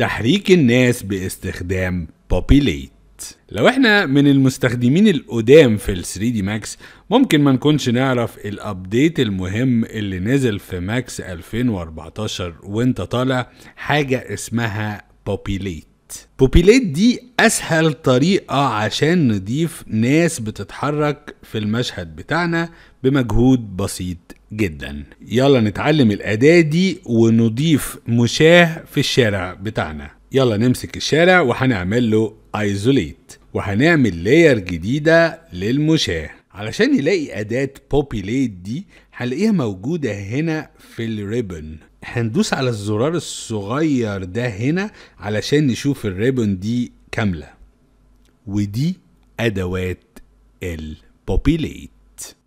تحريك الناس باستخدام بوبيليت لو احنا من المستخدمين القدام في ال 3 دي ماكس ممكن ما نكونش نعرف الابديت المهم اللي نزل في ماكس 2014 وانت طالع حاجة اسمها بوبيليت بوبيليت دي اسهل طريقه عشان نضيف ناس بتتحرك في المشهد بتاعنا بمجهود بسيط جدا يلا نتعلم الأداة دي ونضيف مشاه في الشارع بتاعنا يلا نمسك الشارع وهنعمل له ايزوليت وهنعمل لاير جديدة للمشاه علشان نلاقي أداة بوبيليت دي هنلاقيها موجودة هنا في الريبن هندوس على الزرار الصغير ده هنا علشان نشوف الريبن دي كاملة ودي أدوات البوبيليت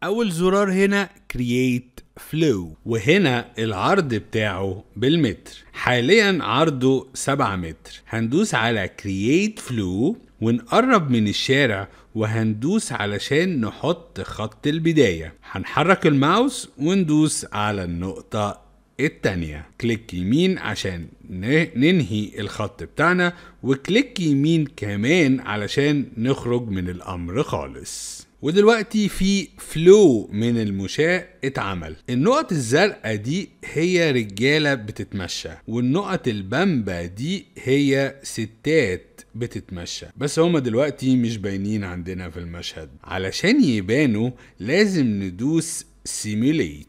اول زرار هنا كرييت فلو وهنا العرض بتاعه بالمتر حاليا عرضه 7 متر هندوس على كرييت فلو ونقرب من الشارع وهندوس علشان نحط خط البداية هنحرك الماوس وندوس على النقطة التانية كليك يمين عشان ننهي الخط بتاعنا وكليك يمين كمان علشان نخرج من الأمر خالص ودلوقتي في فلو من المشاة اتعمل النقط الزرقاء دي هي رجالة بتتمشى والنقط البامبا دي هي ستات بتتمشى بس هما دلوقتي مش باينين عندنا في المشهد علشان يبانوا لازم ندوس سيميليت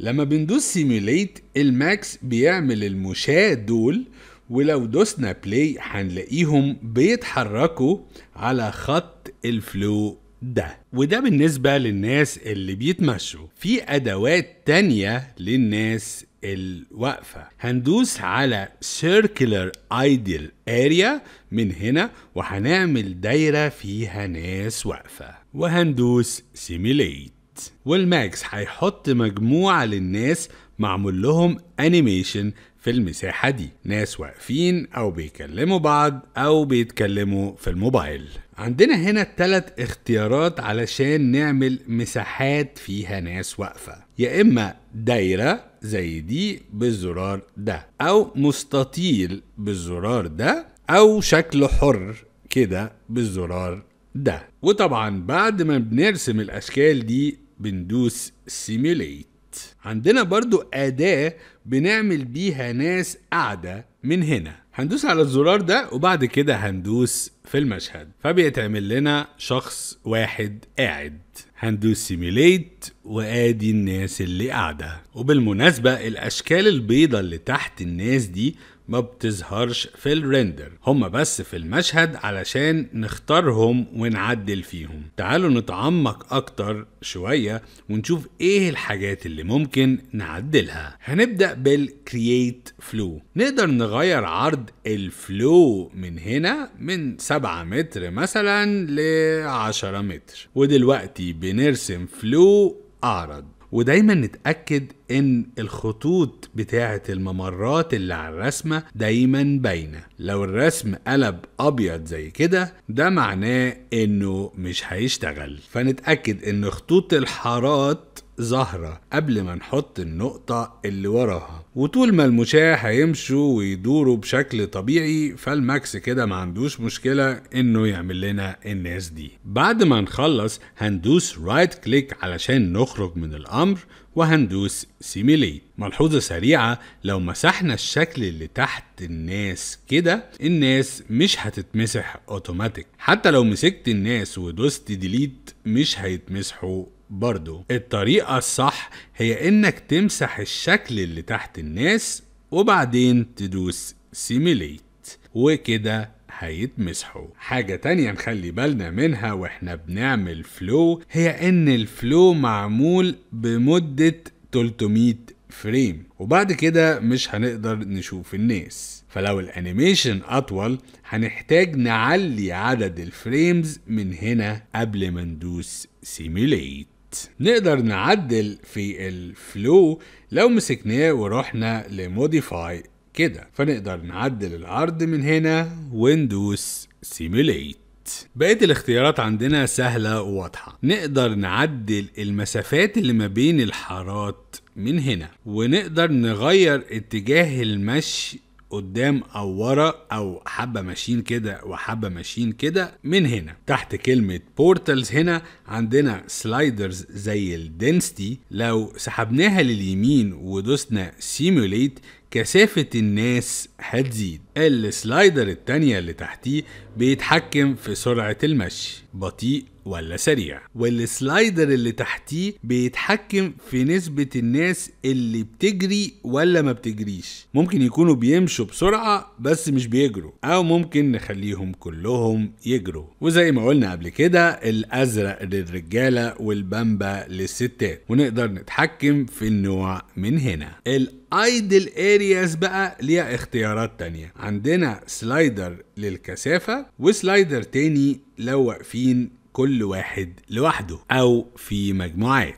لما بندوس سيميليت الماكس بيعمل المشاة دول ولو دوسنا بلاي هنلاقيهم بيتحركوا على خط الفلو ده وده بالنسبة للناس اللي بيتمشوا في أدوات تانية للناس الوقفة هندوس على circular ideal area من هنا وهنعمل دايرة فيها ناس واقفة وهندوس simulate والماكس هيحط مجموعة للناس معمول لهم انيميشن في المساحة دي ناس واقفين أو بيكلموا بعض أو بيتكلموا في الموبايل عندنا هنا تلات اختيارات علشان نعمل مساحات فيها ناس واقفة يا إما دايرة زي دي بالزرار ده أو مستطيل بالزرار ده أو شكل حر كده بالزرار ده وطبعا بعد ما بنرسم الأشكال دي بندوس سيميليت عندنا برضو أداة بنعمل بيها ناس قاعدة من هنا هندوس على الزرار ده وبعد كده هندوس في المشهد فبيتعمل لنا شخص واحد قاعد هندوس سيميليت وادي الناس اللي قاعدة وبالمناسبة الاشكال البيضة اللي تحت الناس دي ما بتظهرش في الريندر هما بس في المشهد علشان نختارهم ونعدل فيهم تعالوا نتعمق اكتر شوية ونشوف ايه الحاجات اللي ممكن نعدلها هنبدأ بالكرييت فلو نقدر نغير عرض الفلو من هنا من 7 متر مثلا ل 10 متر ودلوقتي بنرسم فلو اعرض ودايما نتأكد إن الخطوط بتاعة الممرات اللي على الرسمة دايما باينة لو الرسم قلب أبيض زي كده ده معناه إنه مش هيشتغل فنتأكد إن خطوط الحارات زهرة قبل ما نحط النقطة اللي وراها وطول ما المشاة هيمشوا ويدوروا بشكل طبيعي فالماكس كده ما عندوش مشكلة انه يعمل لنا الناس دي بعد ما نخلص هندوس رايت كليك علشان نخرج من الامر وهندوس سيميليت ملحوظة سريعة لو مسحنا الشكل اللي تحت الناس كده الناس مش هتتمسح اوتوماتيك حتى لو مسكت الناس ودوست ديليت مش هيتمسحوا برضو الطريقة الصح هي انك تمسح الشكل اللي تحت الناس وبعدين تدوس سيميليت وكده هيتمسحوا حاجة تانية نخلي بالنا منها واحنا بنعمل فلو هي ان الفلو معمول بمدة 300 فريم وبعد كده مش هنقدر نشوف الناس فلو الانيميشن اطول هنحتاج نعلي عدد الفريمز من هنا قبل ما ندوس سيميليت نقدر نعدل في الفلو لو مسكناه ورحنا لموديفاي كده فنقدر نعدل العرض من هنا وندوس سيميليت بقية الاختيارات عندنا سهلة وواضحة نقدر نعدل المسافات اللي ما بين الحارات من هنا ونقدر نغير اتجاه المشي قدام او ورا او حبه ماشيين كده وحبه ماشيين كده من هنا تحت كلمه بورتلز هنا عندنا سلايدرز زي الدنستي لو سحبناها لليمين ودوسنا سيموليت كثافة الناس هتزيد السلايدر التانية اللي تحتيه بيتحكم في سرعة المشي بطيء ولا سريع والسلايدر اللي تحتيه بيتحكم في نسبة الناس اللي بتجري ولا ما بتجريش ممكن يكونوا بيمشوا بسرعة بس مش بيجروا أو ممكن نخليهم كلهم يجروا وزي ما قلنا قبل كده الأزرق للرجالة والبامبا للستات ونقدر نتحكم في النوع من هنا الايدل ارياز بقى ليها اختيارات تانية عندنا سلايدر للكثافة وسلايدر تاني لو واقفين كل واحد لوحده أو في مجموعات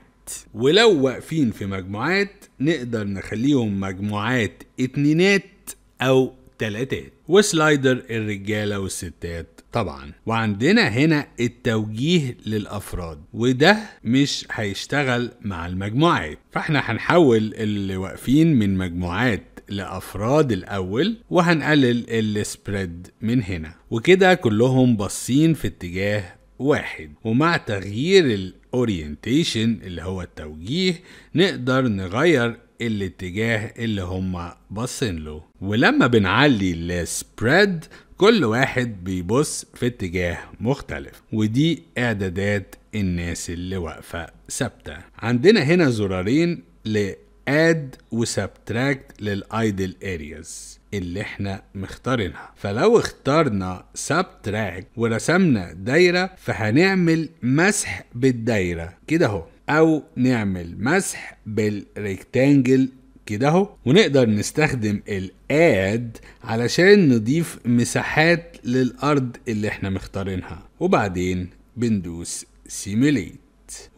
ولو واقفين في مجموعات نقدر نخليهم مجموعات اتنينات أو تلاتات وسلايدر الرجالة والستات طبعا وعندنا هنا التوجيه للأفراد وده مش هيشتغل مع المجموعات فاحنا هنحول اللي واقفين من مجموعات لأفراد الأول وهنقلل السبريد من هنا وكده كلهم باصين في اتجاه واحد ومع تغيير الاورينتيشن اللي هو التوجيه نقدر نغير الاتجاه اللي هما باصين له ولما بنعلي السبريد كل واحد بيبص في اتجاه مختلف ودي اعدادات الناس اللي واقفه ثابته عندنا هنا زرارين ل اد وسبتراكت للايدل ارياز اللي احنا مختارينها فلو اخترنا سبتراكت ورسمنا دايره فهنعمل مسح بالدايره كده اهو او نعمل مسح بالريكتانجل كده اهو ونقدر نستخدم الاد علشان نضيف مساحات للارض اللي احنا مختارينها وبعدين بندوس سيميليت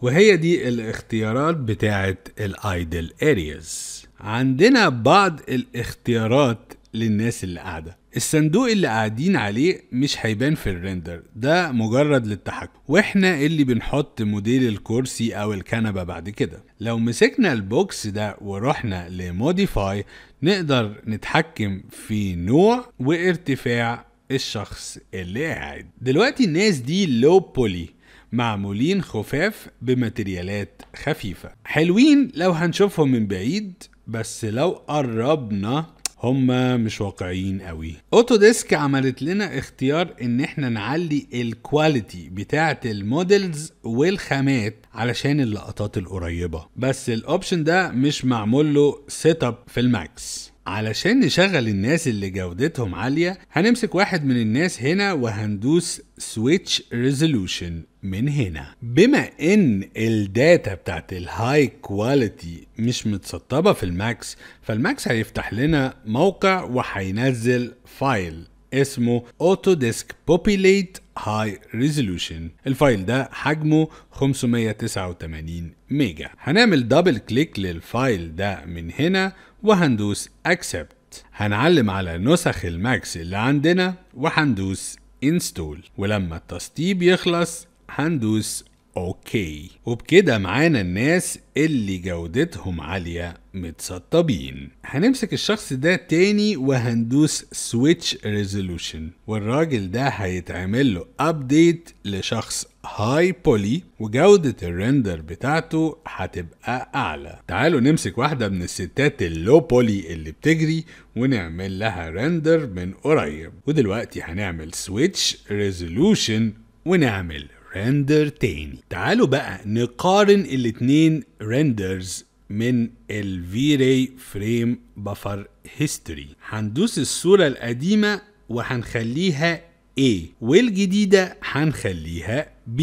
وهي دي الاختيارات بتاعة الايدل ارياز عندنا بعض الاختيارات للناس اللي قاعدة الصندوق اللي قاعدين عليه مش هيبان في الريندر ده مجرد للتحكم واحنا اللي بنحط موديل الكرسي او الكنبة بعد كده لو مسكنا البوكس ده ورحنا لموديفاي نقدر نتحكم في نوع وارتفاع الشخص اللي قاعد دلوقتي الناس دي لو بولي معمولين خفاف بماتريالات خفيفة حلوين لو هنشوفهم من بعيد بس لو قربنا هما مش واقعيين قوي اوتوديسك عملت لنا اختيار ان احنا نعلي الكواليتي بتاعه المودلز والخامات علشان اللقطات القريبه بس الاوبشن ده مش معمول له سيت اب في الماكس علشان نشغل الناس اللي جودتهم عالية هنمسك واحد من الناس هنا وهندوس سويتش ريزولوشن من هنا بما ان الداتا بتاعت الهاي كواليتي مش متسطبة في الماكس فالماكس هيفتح لنا موقع وهينزل فايل اسمه Autodesk Populate هاي ريزولوشن الفايل ده حجمه 589 ميجا هنعمل دبل كليك للفايل ده من هنا وهندوس اكسبت هنعلم على نسخ الماكس اللي عندنا وهندوس انستول ولما التسطيب يخلص هندوس اوكي وبكده معانا الناس اللي جودتهم عالية متسطبين هنمسك الشخص ده تاني وهندوس سويتش ريزولوشن والراجل ده هيتعمل له ابديت لشخص هاي بولي وجودة الرندر بتاعته هتبقى أعلى تعالوا نمسك واحدة من الستات اللو بولي اللي بتجري ونعمل لها رندر من قريب ودلوقتي هنعمل سويتش ريزولوشن ونعمل رندر تاني تعالوا بقى نقارن الاتنين رندرز من ال v راي فريم بفر هيستوري هندوس الصورة القديمة وهنخليها A والجديدة هنخليها B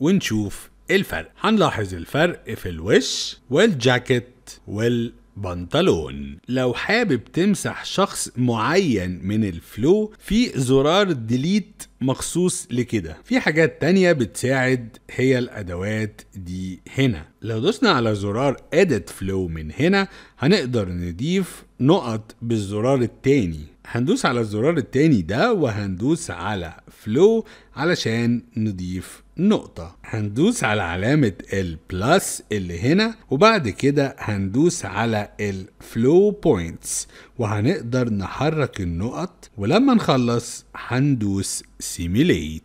ونشوف الفرق هنلاحظ الفرق في الوش والجاكيت وال بنطلون لو حابب تمسح شخص معين من الفلو في زرار ديليت مخصوص لكده في حاجات تانية بتساعد هي الأدوات دي هنا لو دوسنا على زرار edit flow من هنا هنقدر نضيف نقط بالزرار التاني هندوس على الزرار التاني ده وهندوس على flow علشان نضيف نقطة هندوس على علامة البلس اللي هنا وبعد كده هندوس على الفلو بوينتس وهنقدر نحرك النقط ولما نخلص هندوس سيميليت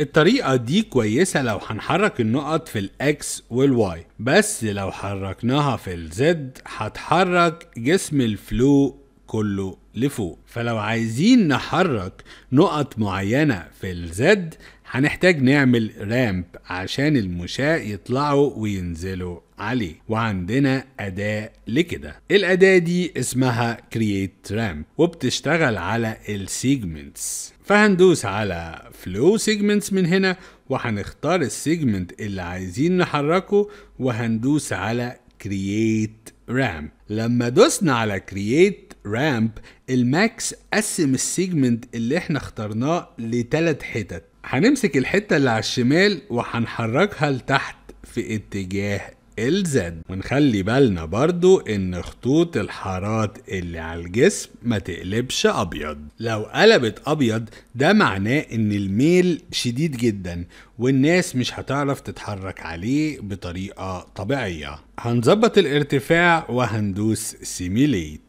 الطريقة دي كويسة لو هنحرك النقط في الاكس والواي بس لو حركناها في الزد هتحرك جسم الفلو كله لفوق فلو عايزين نحرك نقط معينة في الزد هنحتاج نعمل رامب عشان المشاة يطلعوا وينزلوا عليه وعندنا أداة لكده الأداة دي اسمها create ramp وبتشتغل على السيجمنتس فهندوس على flow segments من هنا وهنختار السيجمنت اللي عايزين نحركه وهندوس على create ramp لما دوسنا على create رامب الماكس قسم السيجمنت اللي احنا اخترناه لتلات حتت هنمسك الحتة اللي على الشمال وهنحركها لتحت في اتجاه الزد ونخلي بالنا برضو ان خطوط الحارات اللي على الجسم ما تقلبش ابيض لو قلبت ابيض ده معناه ان الميل شديد جدا والناس مش هتعرف تتحرك عليه بطريقة طبيعية هنظبط الارتفاع وهندوس سيميليت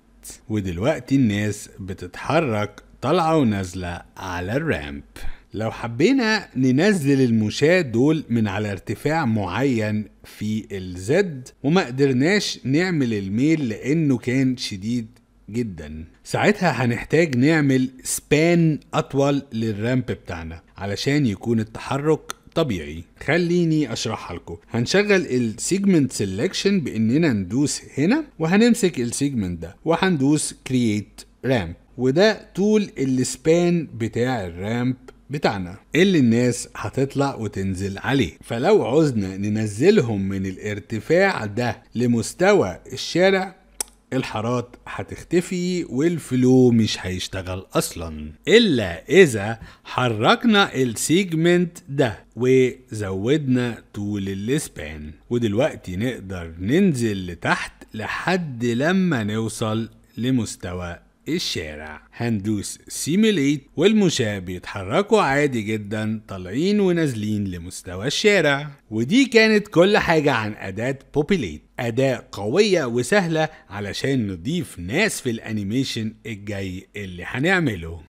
ودلوقتي الناس بتتحرك طالعة ونازلة على الرامب لو حبينا ننزل المشاة دول من على ارتفاع معين في الزد وما قدرناش نعمل الميل لانه كان شديد جدا ساعتها هنحتاج نعمل سبان اطول للرامب بتاعنا علشان يكون التحرك طبيعي خليني اشرحها لكم هنشغل السيجمنت سيلكشن باننا ندوس هنا وهنمسك السيجمنت ده وهندوس كرييت رامب وده طول السبان بتاع الرامب بتاعنا اللي الناس هتطلع وتنزل عليه فلو عوزنا ننزلهم من الارتفاع ده لمستوى الشارع الحارات هتختفي والفلو مش هيشتغل اصلا الا اذا حركنا السيجمنت ده وزودنا طول السبان ودلوقتي نقدر ننزل لتحت لحد لما نوصل لمستوى الشارع هندوس سيميليت والمشاة بيتحركوا عادي جدا طالعين ونازلين لمستوى الشارع ودي كانت كل حاجة عن أداة بوبيليت أداة قوية وسهلة علشان نضيف ناس في الأنيميشن الجاي اللي هنعمله